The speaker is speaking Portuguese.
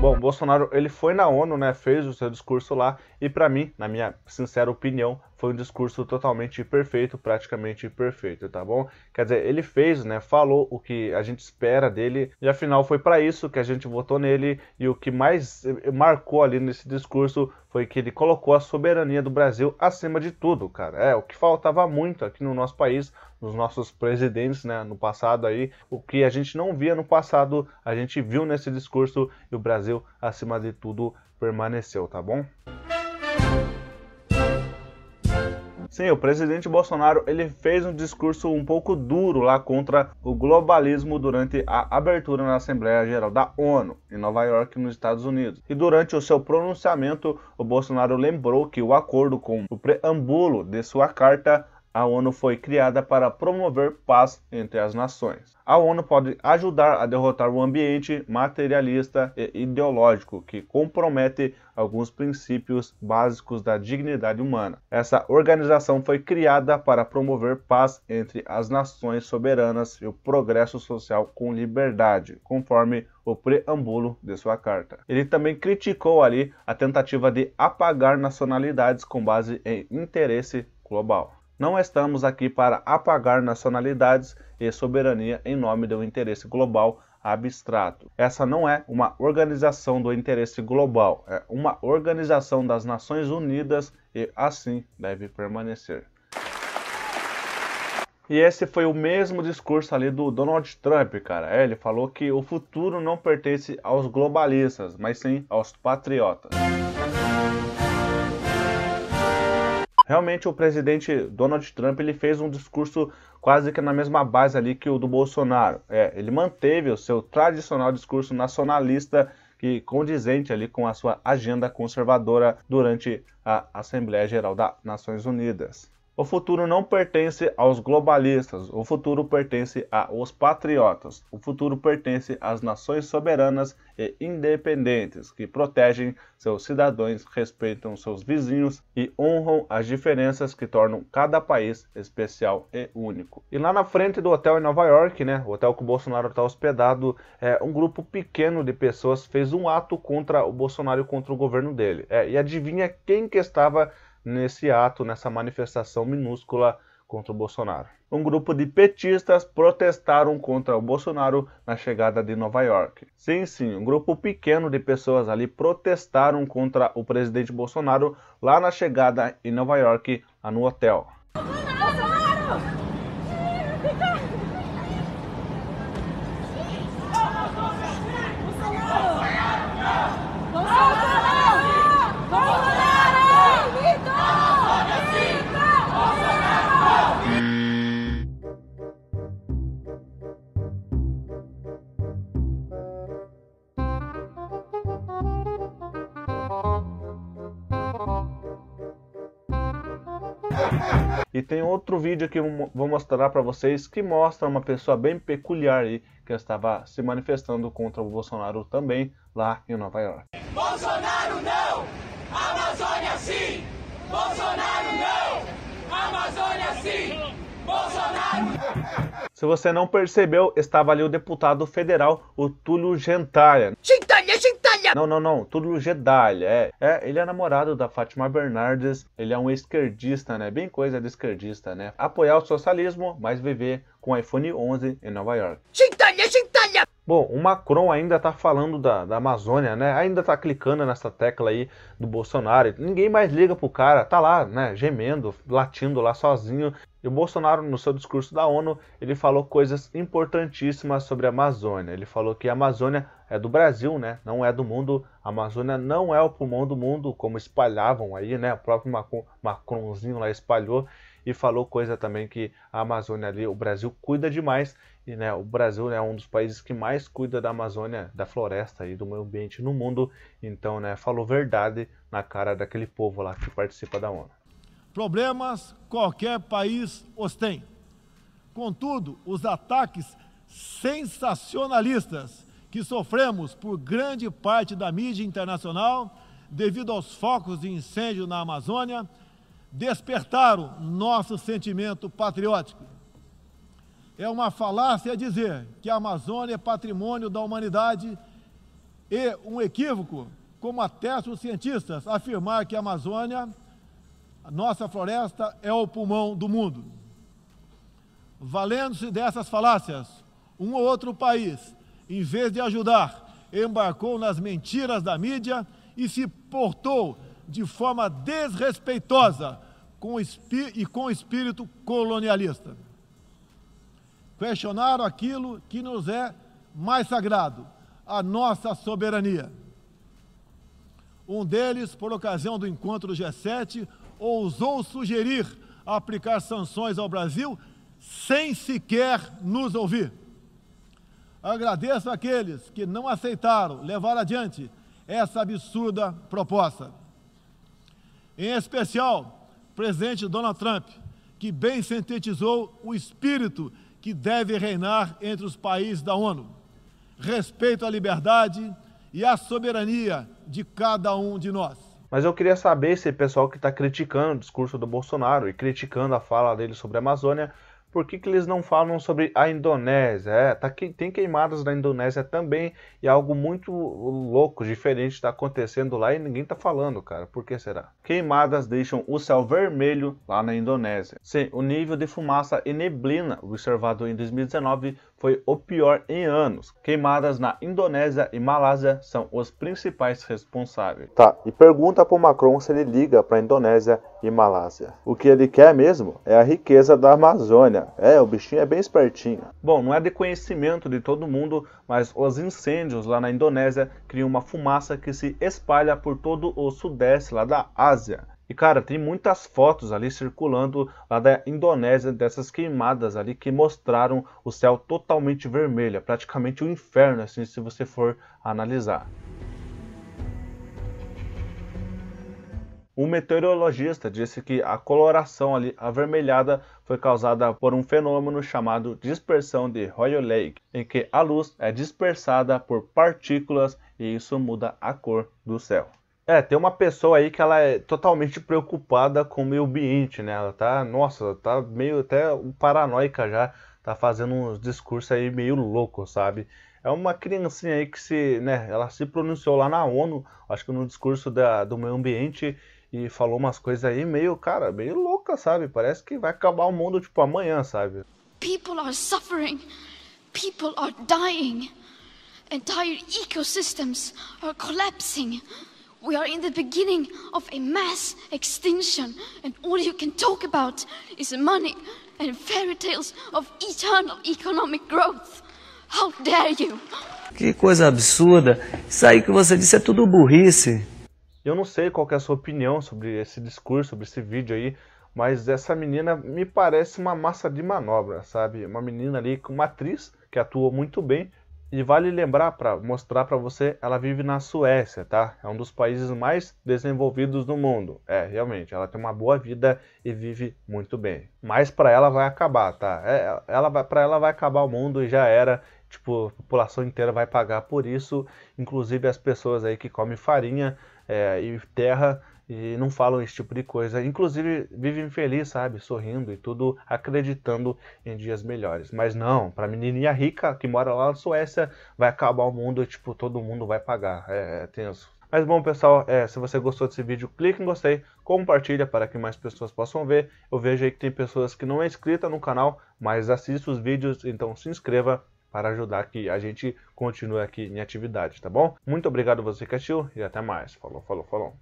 Bom, Bolsonaro, ele foi na ONU, né, fez o seu discurso lá, e para mim, na minha sincera opinião, foi um discurso totalmente perfeito, praticamente perfeito, tá bom? Quer dizer, ele fez, né, falou o que a gente espera dele e afinal foi para isso que a gente votou nele e o que mais eh, marcou ali nesse discurso foi que ele colocou a soberania do Brasil acima de tudo, cara. É o que faltava muito aqui no nosso país, nos nossos presidentes, né, no passado aí, o que a gente não via no passado, a gente viu nesse discurso e o Brasil acima de tudo permaneceu, tá bom? Sim, o presidente Bolsonaro ele fez um discurso um pouco duro lá contra o globalismo durante a abertura na Assembleia Geral da ONU em Nova York, nos Estados Unidos. E durante o seu pronunciamento, o Bolsonaro lembrou que o acordo com o preâmbulo de sua carta a ONU foi criada para promover paz entre as nações. A ONU pode ajudar a derrotar o ambiente materialista e ideológico que compromete alguns princípios básicos da dignidade humana. Essa organização foi criada para promover paz entre as nações soberanas e o progresso social com liberdade, conforme o preâmbulo de sua carta. Ele também criticou ali a tentativa de apagar nacionalidades com base em interesse global. Não estamos aqui para apagar nacionalidades e soberania em nome de um interesse global abstrato. Essa não é uma organização do interesse global, é uma organização das Nações Unidas e assim deve permanecer. E esse foi o mesmo discurso ali do Donald Trump, cara. É, ele falou que o futuro não pertence aos globalistas, mas sim aos patriotas. realmente o presidente Donald Trump ele fez um discurso quase que na mesma base ali que o do Bolsonaro. É, ele manteve o seu tradicional discurso nacionalista e condizente ali com a sua agenda conservadora durante a Assembleia Geral das Nações Unidas. O futuro não pertence aos globalistas, o futuro pertence aos patriotas, o futuro pertence às nações soberanas e independentes que protegem seus cidadãos, respeitam seus vizinhos e honram as diferenças que tornam cada país especial e único. E lá na frente do hotel em Nova York, né, o hotel que o Bolsonaro está hospedado, é, um grupo pequeno de pessoas fez um ato contra o Bolsonaro e contra o governo dele. É, e adivinha quem que estava nesse ato, nessa manifestação minúscula contra o Bolsonaro. Um grupo de petistas protestaram contra o Bolsonaro na chegada de Nova York. Sim, sim, um grupo pequeno de pessoas ali protestaram contra o presidente Bolsonaro lá na chegada em Nova York, no hotel. Bolsonaro! Bolsonaro! E tem outro vídeo que eu vou mostrar para vocês que mostra uma pessoa bem peculiar aí que estava se manifestando contra o Bolsonaro também lá em Nova York. Bolsonaro não! Amazônia sim! Bolsonaro não! Amazônia sim! Bolsonaro! Se você não percebeu, estava ali o deputado federal, o Túlio Gentara. Gentara, Gentara! Não, não, não. Tudo Jedi. É, é, ele é namorado da Fátima Bernardes. Ele é um esquerdista, né? Bem coisa de esquerdista, né? Apoiar o socialismo, mas viver com iPhone 11 em Nova York. Gentalha, gentalha! Bom, o Macron ainda tá falando da, da Amazônia, né? Ainda tá clicando nessa tecla aí do Bolsonaro. Ninguém mais liga pro cara, tá lá, né? Gemendo, latindo lá sozinho. E o Bolsonaro, no seu discurso da ONU, ele falou coisas importantíssimas sobre a Amazônia. Ele falou que a Amazônia é do Brasil, né? Não é do mundo. A Amazônia não é o pulmão do mundo, como espalhavam aí, né? O próprio Macron, Macronzinho lá espalhou e falou coisa também que a Amazônia ali, o Brasil cuida demais. E né, o Brasil né, é um dos países que mais cuida da Amazônia, da floresta e do meio ambiente no mundo. Então, né, falou verdade na cara daquele povo lá que participa da ONU. Problemas qualquer país os tem. Contudo, os ataques sensacionalistas que sofremos por grande parte da mídia internacional devido aos focos de incêndio na Amazônia despertaram nosso sentimento patriótico. É uma falácia dizer que a Amazônia é patrimônio da humanidade e um equívoco, como atestam os cientistas, afirmar que a Amazônia, a nossa floresta, é o pulmão do mundo. Valendo-se dessas falácias, um ou outro país em vez de ajudar, embarcou nas mentiras da mídia e se portou de forma desrespeitosa com e com espírito colonialista. Questionaram aquilo que nos é mais sagrado, a nossa soberania. Um deles, por ocasião do encontro G7, ousou sugerir aplicar sanções ao Brasil sem sequer nos ouvir. Agradeço àqueles que não aceitaram levar adiante essa absurda proposta. Em especial, presidente Donald Trump, que bem sintetizou o espírito que deve reinar entre os países da ONU: respeito à liberdade e à soberania de cada um de nós. Mas eu queria saber se o pessoal que está criticando o discurso do Bolsonaro e criticando a fala dele sobre a Amazônia por que, que eles não falam sobre a Indonésia? É, tá, tem queimadas na Indonésia também e é algo muito louco, diferente está acontecendo lá e ninguém está falando, cara. Por que será? Queimadas deixam o céu vermelho lá na Indonésia. Sim, o nível de fumaça e neblina observado em 2019 foi o pior em anos. Queimadas na Indonésia e Malásia são os principais responsáveis. Tá, e pergunta para o Macron se ele liga para a Indonésia e Malásia. O que ele quer mesmo é a riqueza da Amazônia. É, o bichinho é bem espertinho. Bom, não é de conhecimento de todo mundo, mas os incêndios lá na Indonésia criam uma fumaça que se espalha por todo o sudeste lá da Ásia. E cara, tem muitas fotos ali circulando lá da Indonésia dessas queimadas ali que mostraram o céu totalmente vermelho, é praticamente o um inferno assim se você for analisar. Um meteorologista disse que a coloração ali avermelhada foi causada por um fenômeno chamado dispersão de Royal Lake, em que a luz é dispersada por partículas e isso muda a cor do céu. É, tem uma pessoa aí que ela é totalmente preocupada com o meio ambiente, né? Ela tá, nossa, tá meio até paranoica já, tá fazendo uns discursos aí meio louco, sabe? É uma criancinha aí que se, né, ela se pronunciou lá na ONU, acho que no discurso da, do meio ambiente, e falou umas coisas aí meio, cara, meio louca, sabe? Parece que vai acabar o mundo tipo amanhã, sabe? People are suffering. People are dying. Entire ecosystems are collapsing. We are in the beginning of a mass extinction and all you can talk about is money and fairy tales of eternal economic growth. How dare you? Que coisa absurda. Isso aí que você disse é tudo burrice. Eu não sei qual é a sua opinião sobre esse discurso, sobre esse vídeo aí, mas essa menina me parece uma massa de manobra, sabe? Uma menina ali, uma atriz que atuou muito bem. E vale lembrar para mostrar para você, ela vive na Suécia, tá? É um dos países mais desenvolvidos do mundo. É, realmente, ela tem uma boa vida e vive muito bem. Mas para ela vai acabar, tá? É, ela vai para ela vai acabar o mundo e já era. Tipo, a população inteira vai pagar por isso, inclusive as pessoas aí que comem farinha é, e terra e não falam esse tipo de coisa. Inclusive vivem feliz, sabe, sorrindo e tudo, acreditando em dias melhores. Mas não, para menininha rica que mora lá na Suécia, vai acabar o mundo e tipo todo mundo vai pagar. É, é tenso. Mas bom, pessoal, é, se você gostou desse vídeo, clique em gostei, compartilha para que mais pessoas possam ver. Eu vejo aí que tem pessoas que não é inscrita no canal, mas assiste os vídeos, então se inscreva para ajudar que a gente continue aqui em atividade, tá bom? Muito obrigado você que assistiu e até mais. Falou, falou, falou.